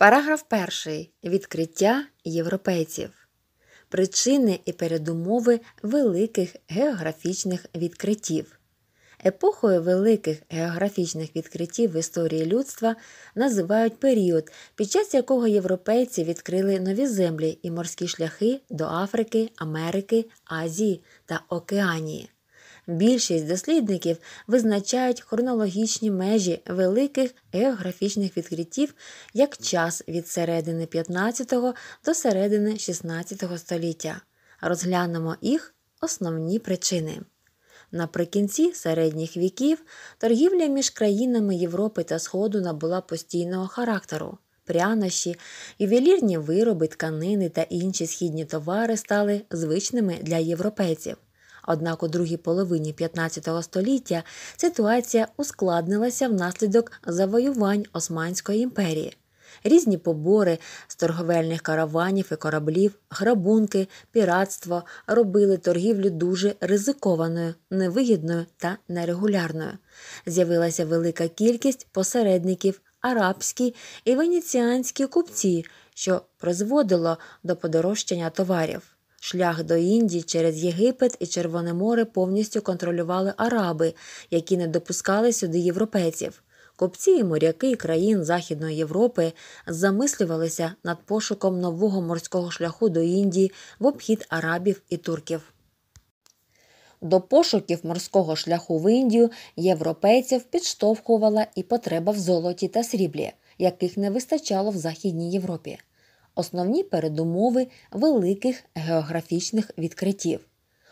Параграф 1. Відкриття європейців. Причини і передумови великих географічних відкриттів. Епохою великих географічних відкриттів в історії людства називають період, під час якого європейці відкрили нові землі і морські шляхи до Африки, Америки, Азії та Океанії більшість дослідників визначають хронологічні межі великих географічних відкриттів як час від середини 15 до середини 16 століття. Розглянемо їх основні причини. Наприкінці середніх віків торгівля між країнами Європи та Сходу набула постійного характеру. Прянощі, ювелірні вироби, тканини та інші східні товари стали звичними для європейців. Однак у другій половині 15 століття ситуація ускладнилася внаслідок завоювань Османської імперії. Різні побори з торговельних караванів і кораблів, грабунки, піратство робили торгівлю дуже ризикованою, невигідною та нерегулярною. З'явилася велика кількість посередників, арабські і венеціанські купці, що призводило до подорожчання товарів. Шлях до Індії через Єгипет і Червоне море повністю контролювали араби, які не допускали сюди європейців. Копці і моряки країн Західної Європи замислювалися над пошуком нового морського шляху до Індії в обхід арабів і турків. До пошуків морського шляху в Індію європейців підштовхувала і потреба в золоті та сріблі, яких не вистачало в Західній Європі основні передумови великих географічних відкриттів.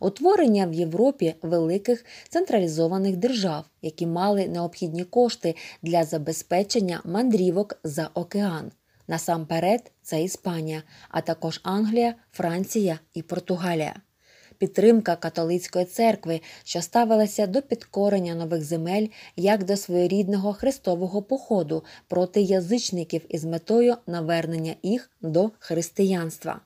Утворення в Європі великих централізованих держав, які мали необхідні кошти для забезпечення мандрівок за океан. Насамперед, це Іспанія, а також Англія, Франція і Португалія підтримка католицької церкви, що ставилася до підкорення нових земель як до своєрідного хрестового походу проти язичників із метою навернення їх до християнства.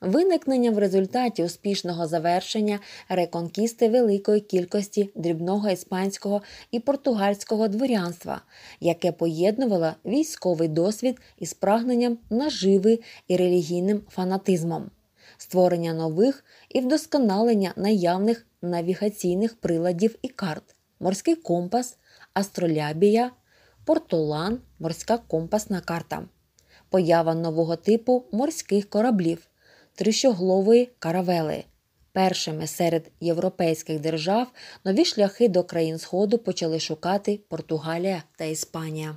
Виникнення в результаті успішного завершення реконкісти великої кількості дрібного іспанського і португальського дворянства, яке поєднувало військовий досвід із прагненням наживи і релігійним фанатизмом, створення нових і вдосконалення наявних навігаційних приладів і карт, морський компас, астролябія, портолан, морська компасна карта, поява нового типу морських кораблів, трищоглової каравели. Першими серед європейських держав нові шляхи до країн Сходу почали шукати Португалія та Іспанія.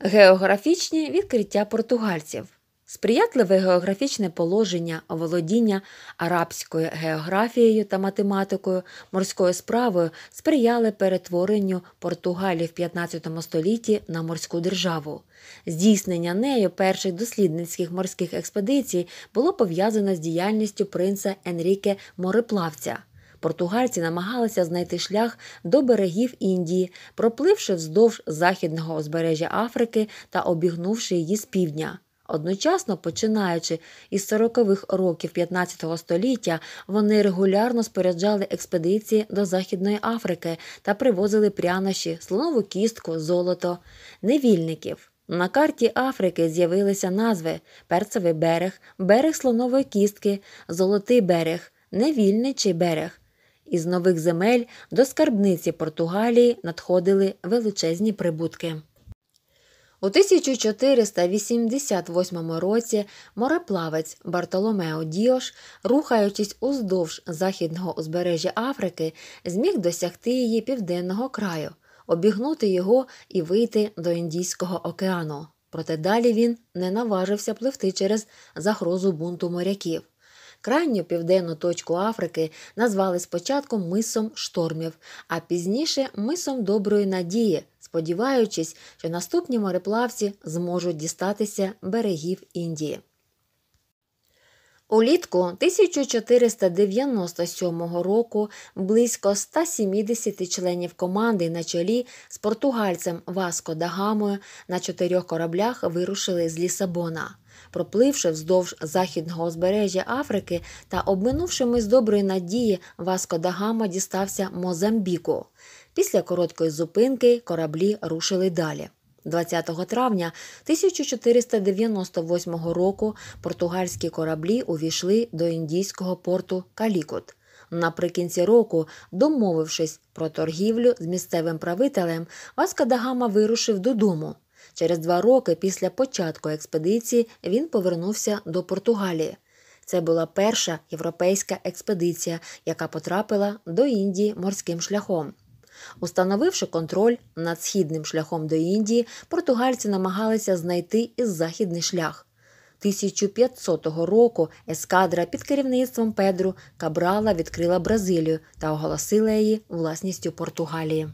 Географічні відкриття португальців. Сприятливе географічне положення, володіння арабською географією та математикою, морською справою сприяли перетворенню Португалії в 15 столітті на морську державу. Здійснення нею перших дослідницьких морських експедицій було пов'язано з діяльністю принца Енріке Мореплавця. Португальці намагалися знайти шлях до берегів Індії, пропливши вздовж західного узбережжя Африки та обігнувши її з півдня. Одночасно, починаючи із 40-х років 15 го століття, вони регулярно споряджали експедиції до Західної Африки та привозили прянощі, слонову кістку, золото, невільників. На карті Африки з'явилися назви перцевий берег, берег слонової кістки, золотий берег, невільничий берег. Із нових земель до скарбниці Португалії надходили величезні прибутки. У 1488 році мореплавець Бартоломео Діош, рухаючись уздовж західного узбережжя Африки, зміг досягти її південного краю, обігнути його і вийти до Індійського океану. Проте далі він не наважився пливти через загрозу бунту моряків. Крайню південну точку Африки назвали спочатку мисом штормів, а пізніше мисом доброї надії сподіваючись, що наступні мореплавці зможуть дістатися берегів Індії. Улітку 1497 року близько 170 членів команди на чолі з португальцем Васко Дагамою на чотирьох кораблях вирушили з Лісабона. Пропливши вздовж західного узбережжя Африки та обминувши ми з доброї надії, Васко Дагама дістався Мозамбіку. Після короткої зупинки кораблі рушили далі. 20 травня 1498 року португальські кораблі увійшли до індійського порту Калікут. Наприкінці року, домовившись про торгівлю з місцевим правителем, Васка Дагама вирушив додому. Через два роки після початку експедиції він повернувся до Португалії. Це була перша європейська експедиція, яка потрапила до Індії морським шляхом. Установивши контроль над східним шляхом до Індії, португальці намагалися знайти і західний шлях. 1500 року ескадра під керівництвом Педру Кабрала відкрила Бразилію та оголосила її власністю Португалії.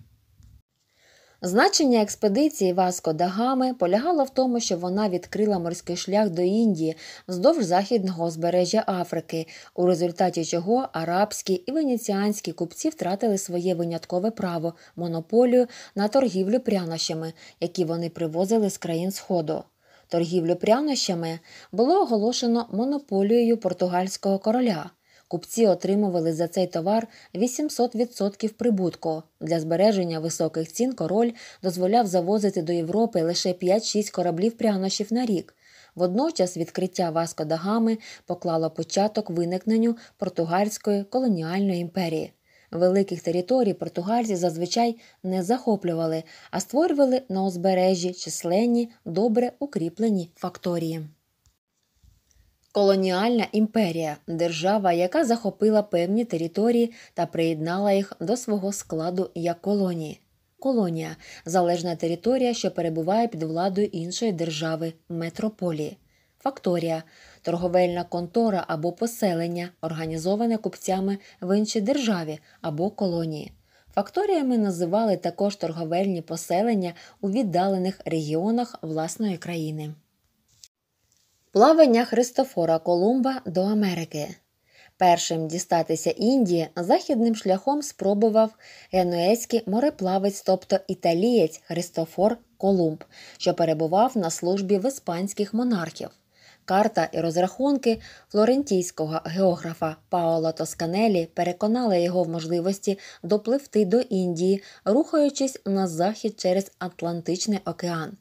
Значення експедиції Васко Дагами полягало в тому, що вона відкрила морський шлях до Індії вздовж західного узбережжя Африки, у результаті чого арабські і венеціанські купці втратили своє виняткове право монополію на торгівлю прянощами, які вони привозили з країн Сходу. Торгівлю прянощами було оголошено монополією португальського короля. Купці отримували за цей товар 800% прибутку. Для збереження високих цін король дозволяв завозити до Європи лише 5-6 кораблів прянощів на рік. Водночас відкриття Васко Дагами поклало початок виникненню португальської колоніальної імперії. Великих територій португальці зазвичай не захоплювали, а створювали на узбережжі численні добре укріплені факторії. Колоніальна імперія держава, яка захопила певні території та приєднала їх до свого складу як колонії. Колонія залежна територія, що перебуває під владою іншої держави метрополії. Факторія торговельна контора або поселення, організоване купцями в іншій державі або колонії. Факторіями називали також торговельні поселення у віддалених регіонах власної країни. Плавання Христофора Колумба до Америки. Першим дістатися Індії західним шляхом спробував генуезький мореплавець, тобто італієць Христофор Колумб, що перебував на службі в іспанських монархів. Карта і розрахунки флорентійського географа Паоло Тосканелі переконали його в можливості допливти до Індії, рухаючись на захід через Атлантичний океан.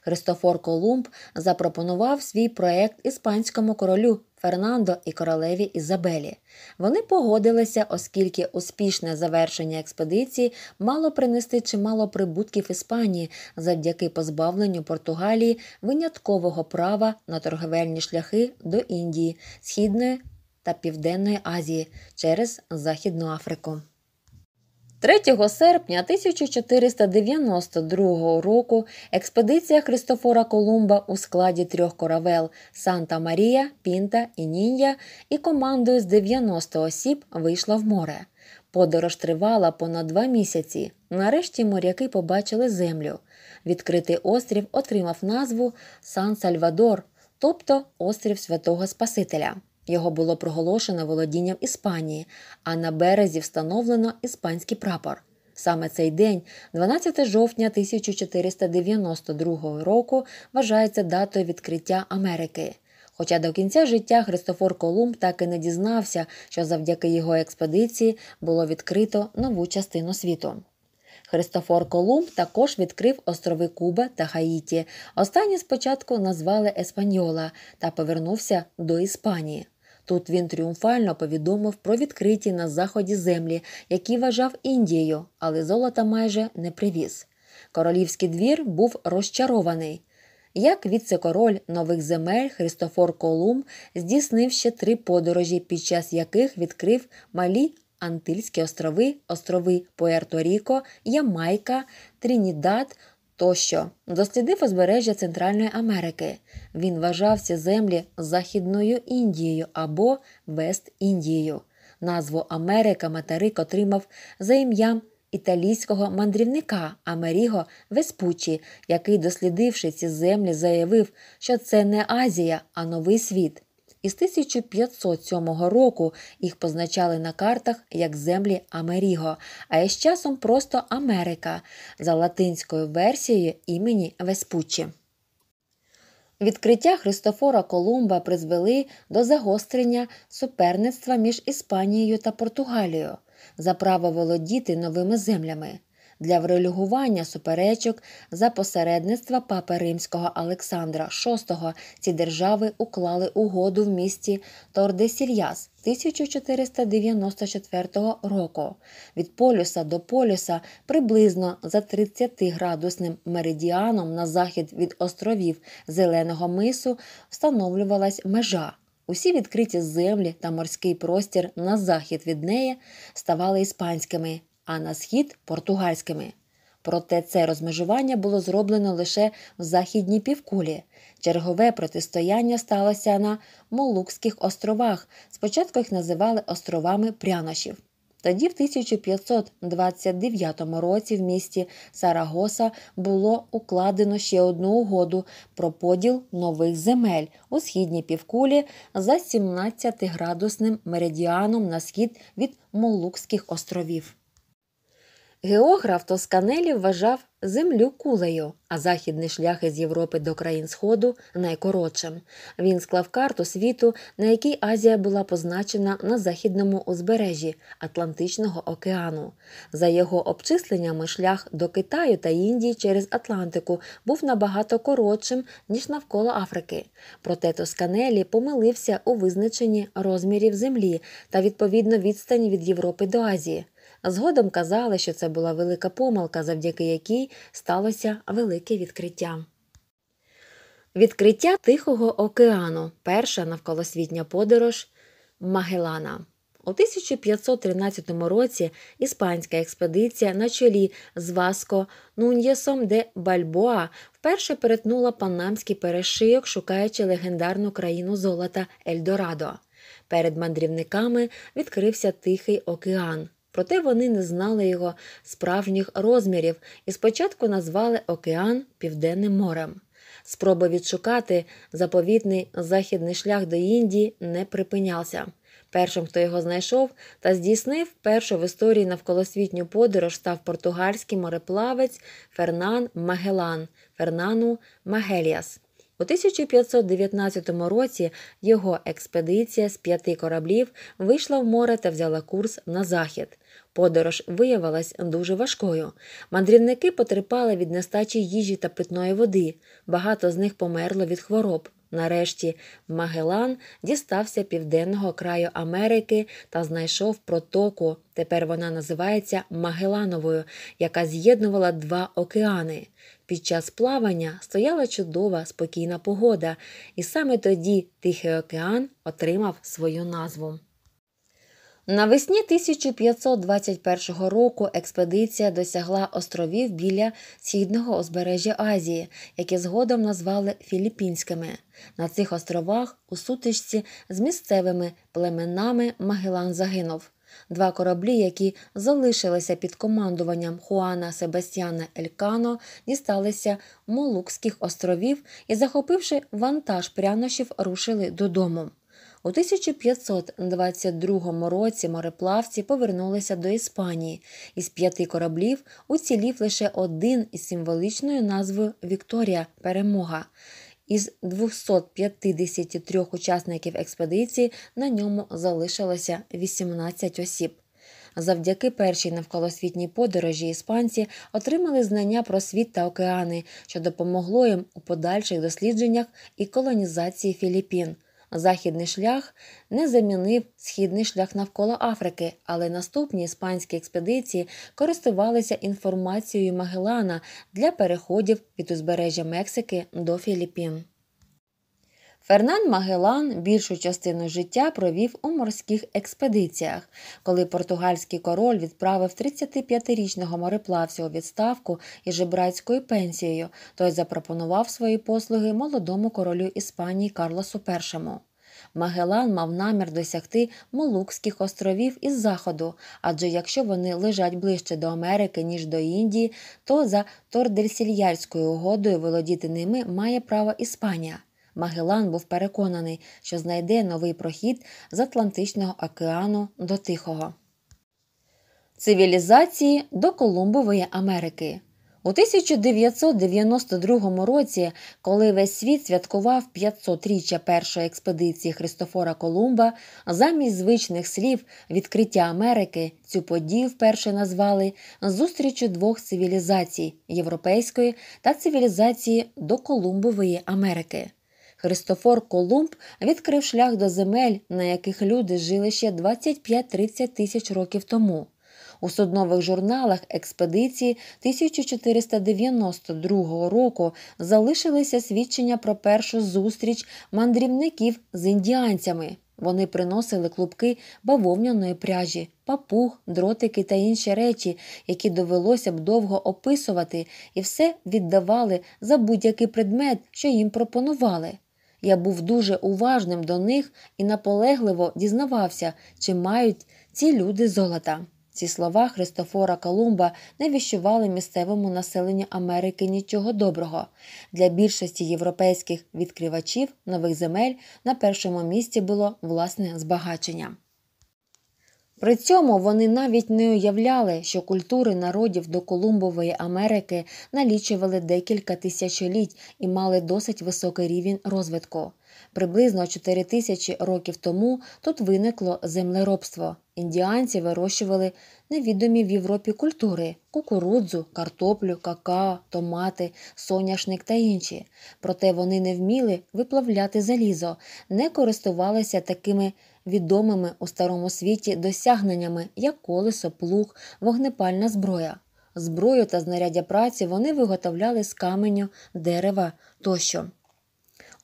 Христофор Колумб запропонував свій проект іспанському королю Фернандо і королеві Ізабелі. Вони погодилися, оскільки успішне завершення експедиції мало принести чимало прибутків Іспанії завдяки позбавленню Португалії виняткового права на торговельні шляхи до Індії, Східної та Південної Азії через Західну Африку. 3 серпня 1492 року експедиція Христофора Колумба у складі трьох коравел Санта Марія, Пінта і Нінья і командою з 90 осіб вийшла в море. Подорож тривала понад два місяці. Нарешті моряки побачили землю. Відкритий острів отримав назву Сан Сальвадор, тобто острів Святого Спасителя. Його було проголошено володінням Іспанії, а на березі встановлено іспанський прапор. Саме цей день, 12 жовтня 1492 року, вважається датою відкриття Америки. Хоча до кінця життя Христофор Колумб так і не дізнався, що завдяки його експедиції було відкрито нову частину світу. Христофор Колумб також відкрив острови Куба та Хаїті. Останні спочатку назвали Еспаньола та повернувся до Іспанії. Тут він тріумфально повідомив про відкриті на заході землі, які вважав Індією, але золота майже не привіз. Королівський двір був розчарований. Як віце-король нових земель Христофор Колум здійснив ще три подорожі, під час яких відкрив малі Антильські острови, острови Пуерто-Ріко, Ямайка, Трінідад, тощо дослідив узбережжя Центральної Америки. Він вважав ці землі Західною Індією або Вест-Індією. Назву Америка материк отримав за ім'ям італійського мандрівника Америго Веспучі, який, дослідивши ці землі, заявив, що це не Азія, а новий світ. Із 1507 року їх позначали на картах як землі Америго, а із часом просто Америка за латинською версією імені Веспуччі. Відкриття Христофора Колумба призвели до загострення суперництва між Іспанією та Португалією за право володіти новими землями для врелюгування суперечок за посередництва папи римського Олександра VI ці держави уклали угоду в місті Тордесільяс 1494 року. Від полюса до полюса приблизно за 30 градусним меридіаном на захід від островів Зеленого мису встановлювалась межа. Усі відкриті землі та морський простір на захід від неї ставали іспанськими а на схід португальськими. Проте це розмежування було зроблено лише в західній півкулі. Чергове протистояння сталося на Молукських островах. Спочатку їх називали островами прянощів. Тоді, в 1529 році, в місті Сарагоса було укладено ще одну угоду про поділ нових земель у східній півкулі за 17-градусним меридіаном на схід від Молукських островів. Географ Тосканелі вважав землю кулею, а західний шлях із Європи до країн Сходу найкоротшим. Він склав карту світу, на якій Азія була позначена на західному узбережжі Атлантичного океану. За його обчисленнями, шлях до Китаю та Індії через Атлантику був набагато коротшим ніж навколо Африки. Проте Тосканелі помилився у визначенні розмірів землі та відповідно відстані від Європи до Азії. Згодом казали, що це була велика помилка, завдяки якій сталося велике відкриття. Відкриття Тихого океану перша навколосвітня подорож Магелана. У 1513 році іспанська експедиція на чолі з Васко Нуньєсом де Бальбоа вперше перетнула панамський перешийок, шукаючи легендарну країну золота Ельдорадо. Перед мандрівниками відкрився Тихий океан проте вони не знали його справжніх розмірів і спочатку назвали океан Південним морем. Спроби відшукати заповітний західний шлях до Індії не припинявся. Першим, хто його знайшов та здійснив першу в історії навколосвітню подорож, став португальський мореплавець Фернан Магелан Фернану Магеліас. У 1519 році його експедиція з п'яти кораблів вийшла в море та взяла курс на захід. Подорож виявилась дуже важкою. Мандрівники потерпали від нестачі їжі та питної води. Багато з них померло від хвороб. Нарешті Магелан дістався південного краю Америки та знайшов протоку. Тепер вона називається Магелановою, яка з'єднувала два океани. Під час плавання стояла чудова спокійна погода, і саме тоді Тихий океан отримав свою назву. Навесні 1521 року експедиція досягла островів біля східного узбережжя Азії, які згодом назвали Філіппінськими. На цих островах у сутичці з місцевими племенами Магелан загинув. Два кораблі, які залишилися під командуванням Хуана Себастьяна Елькано, дісталися Молукських островів і, захопивши вантаж прянощів, рушили додому. У 1522 році мореплавці повернулися до Іспанії. Із п'яти кораблів уцілів лише один із символічною назвою Вікторія Перемога. Із 253 учасників експедиції на ньому залишилося 18 осіб. Завдяки першій навколосвітній подорожі іспанці отримали знання про світ та океани, що допомогло їм у подальших дослідженнях і колонізації Філіппін – західний шлях не замінив східний шлях навколо Африки, але наступні іспанські експедиції користувалися інформацією Магеллана для переходів від узбережжя Мексики до Філіппін. Фернан Магелан більшу частину життя провів у морських експедиціях, коли португальський король відправив 35-річного мореплавця у відставку і жебрацькою пенсією, той запропонував свої послуги молодому королю Іспанії Карлосу І. Магелан мав намір досягти Молукських островів із заходу, адже якщо вони лежать ближче до Америки, ніж до Індії, то за Тордельсільярською угодою володіти ними має право Іспанія. Магелан був переконаний, що знайде новий прохід з Атлантичного океану до Тихого. Цивілізації до Колумбової Америки. У 1992 році, коли весь світ святкував 500-річчя першої експедиції Христофора Колумба, замість звичних слів відкриття Америки цю подію вперше назвали зустрічю двох цивілізацій європейської та цивілізації до Колумбової Америки. Христофор Колумб відкрив шлях до земель, на яких люди жили ще 25-30 тисяч років тому. У суднових журналах експедиції 1492 року залишилися свідчення про першу зустріч мандрівників з індіанцями. Вони приносили клубки бавовняної пряжі, папуг, дротики та інші речі, які довелося б довго описувати, і все віддавали за будь-який предмет, що їм пропонували. Я був дуже уважним до них і наполегливо дізнавався, чи мають ці люди золота. Ці слова Христофора Колумба не віщували місцевому населенню Америки нічого доброго. Для більшості європейських відкривачів нових земель на першому місці було власне збагачення. При цьому вони навіть не уявляли, що культури народів до Колумбової Америки налічували декілька тисячоліть і мали досить високий рівень розвитку. Приблизно 4 тисячі років тому тут виникло землеробство. Індіанці вирощували невідомі в Європі культури кукурудзу, картоплю, какао, томати, соняшник та інші. Проте вони не вміли виплавляти залізо, не користувалися такими відомими у старому світі досягненнями, як колесо, плуг, вогнепальна зброя. Зброю та знаряддя праці вони виготовляли з каменю, дерева тощо.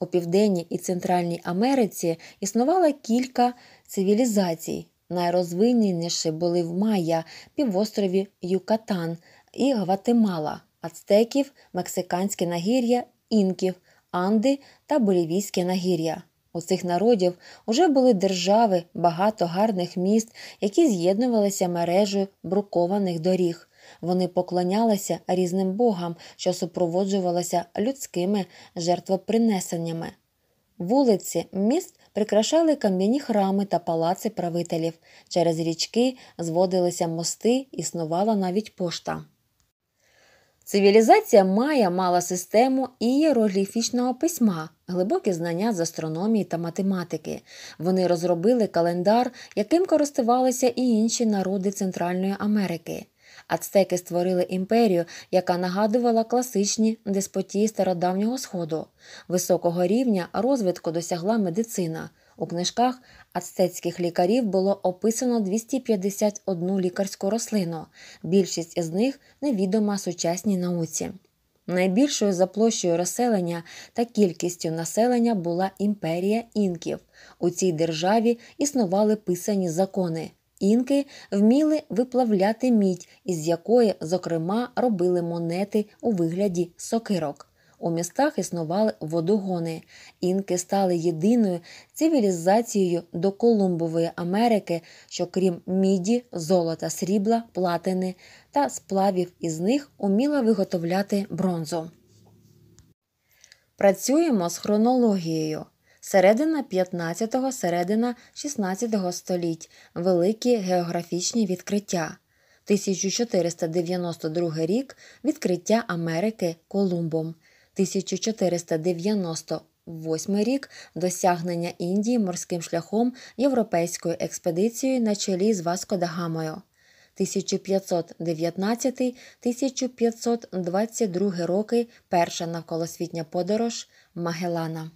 У Південній і Центральній Америці існувало кілька цивілізацій. Найрозвиненіші були в Майя, півострові Юкатан і Гватемала, ацтеків, мексиканське нагір'я, інків, анди та болівійське нагір'я. У цих народів уже були держави, багато гарних міст, які з'єднувалися мережею брукованих доріг. Вони поклонялися різним богам, що супроводжувалися людськими жертвопринесеннями. Вулиці міст прикрашали кам'яні храми та палаци правителів. Через річки зводилися мости, існувала навіть пошта. Цивілізація Майя мала систему ієрогліфічного письма, глибокі знання з астрономії та математики. Вони розробили календар, яким користувалися і інші народи Центральної Америки. Ацтеки створили імперію, яка нагадувала класичні деспотії стародавнього сходу. Високого рівня розвитку досягла медицина. У книжках ацтецьких лікарів було описано 251 лікарську рослину. Більшість із них невідома сучасній науці. Найбільшою за площею розселення та кількістю населення була імперія інків. У цій державі існували писані закони. Інки вміли виплавляти мідь, із якої, зокрема, робили монети у вигляді сокирок. У містах існували водогони. Інки стали єдиною цивілізацією до Колумбової Америки, що крім міді, золота, срібла, платини та сплавів із них уміла виготовляти бронзу. Працюємо з хронологією. Середина 15-го, середина 16 го століть великі географічні відкриття. 1492 рік відкриття Америки Колумбом. 1498 рік досягнення Індії морським шляхом європейською експедицією на чолі з Васко да 1519-1522 роки перша навколосвітня подорож Магеллана.